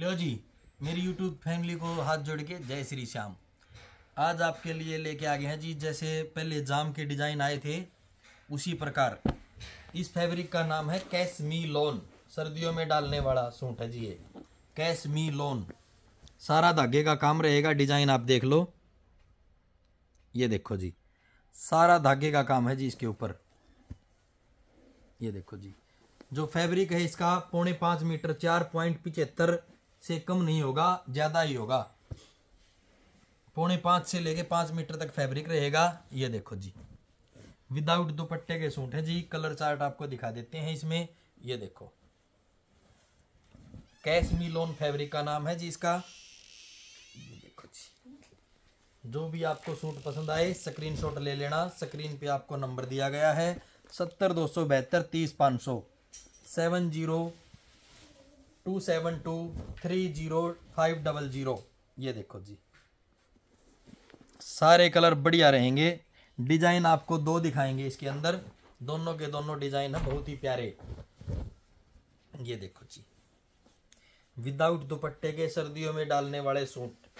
लो जी मेरी YouTube family को हाथ जोड़ के जय श्री श्याम आज आपके लिए लेके आ गए हैं जी जैसे पहले जाम के डिज़ाइन आए थे उसी प्रकार इस फैब्रिक का नाम है कैशमी लोन सर्दियों में डालने वाला सूट है जी ये कैशमी लोन सारा धागे का काम रहेगा डिजाइन आप देख लो ये देखो जी सारा धागे का काम है जी इसके ऊपर ये देखो जी जो फैब्रिक है इसका पौने पाँच मीटर चार पॉइंट पिचहत्तर से कम नहीं होगा ज़्यादा ही होगा पौने पांच से लेके पांच मीटर तक फैब्रिक रहेगा ये देखो जी विदाउट दुपट्टे के सूट है जी कलर चार्ट आपको दिखा देते हैं इसमें ये देखो कैश लोन फैब्रिक का नाम है जी इसका ये देखो जी जो भी आपको सूट पसंद आए शॉट ले लेना स्क्रीन पे आपको नंबर दिया गया है सत्तर दो सौ बहत्तर तीस पाँच सौ seven zero two seven two three zero five double zero ये देखो जी सारे कलर बढ़िया रहेंगे डिजाइन आपको दो दिखाएंगे इसके अंदर दोनों के दोनों डिजाइन है बहुत ही प्यारे ये देखो जी विदाउट दुपट्टे के सर्दियों में डालने वाले सूट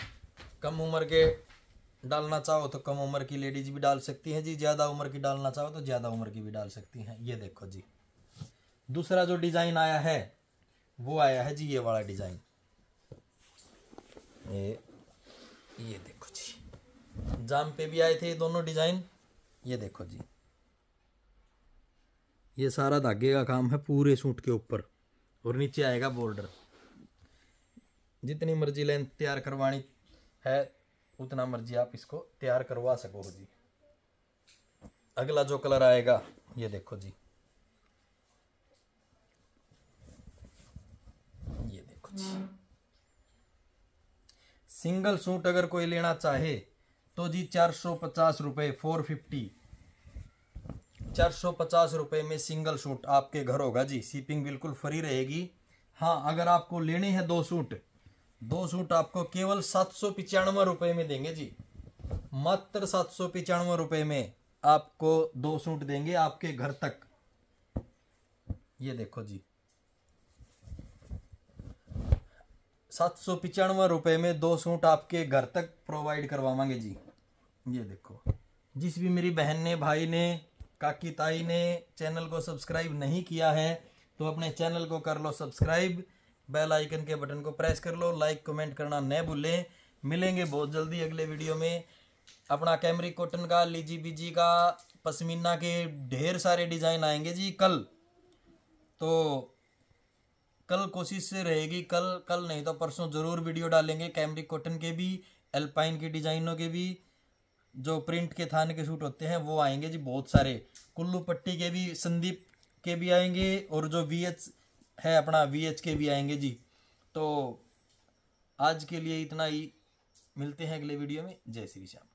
कम उम्र के डालना चाहो तो कम उम्र की लेडीज भी डाल सकती हैं जी ज़्यादा उम्र की डालना चाहो तो ज़्यादा उम्र की भी डाल सकती हैं ये देखो जी दूसरा जो डिज़ाइन आया है वो आया है जी ये वाला डिज़ाइन ये ये देखो जी जाम पे भी आए थे ये दोनों डिज़ाइन ये देखो जी ये सारा धागे का काम है पूरे सूट के ऊपर और नीचे आएगा बॉर्डर जितनी मर्जी लेंथ तैयार करवानी है उतना मर्जी आप इसको तैयार करवा सको जी अगला जो कलर आएगा ये देखो जी हाँ। सिंगल सूट अगर कोई लेना चाहे तो जी चार सौ पचास रुपये फोर फिफ्टी चार सौ पचास रुपये में सिंगल सूट आपके घर होगा जी शिपिंग बिल्कुल फ्री रहेगी हाँ अगर आपको लेने हैं दो सूट दो सूट आपको केवल सात सौ पिचानवे रुपये में देंगे जी मात्र सात सौ पिचानवे रुपये में आपको दो सूट देंगे आपके घर तक ये देखो जी सात सौ पचानवे रुपये में दो सूट आपके घर तक प्रोवाइड करवावांगे जी ये देखो जिस भी मेरी बहन ने भाई ने काकी ताई ने चैनल को सब्सक्राइब नहीं किया है तो अपने चैनल को कर लो सब्सक्राइब बेल आइकन के बटन को प्रेस कर लो लाइक कमेंट करना न भूलें मिलेंगे बहुत जल्दी अगले वीडियो में अपना कैमरी कॉटन का लीजी बीजी का पसमीना के ढेर सारे डिज़ाइन आएंगे जी कल तो कल कोशिश रहेगी कल कल नहीं तो परसों ज़रूर वीडियो डालेंगे कैमरी कॉटन के भी एल्पाइन के डिज़ाइनों के भी जो प्रिंट के थान के सूट होते हैं वो आएंगे जी बहुत सारे कुल्लू पट्टी के भी संदीप के भी आएंगे और जो वी एच है अपना वी एच के भी आएंगे जी तो आज के लिए इतना ही मिलते हैं अगले वीडियो में जय श्री श्याम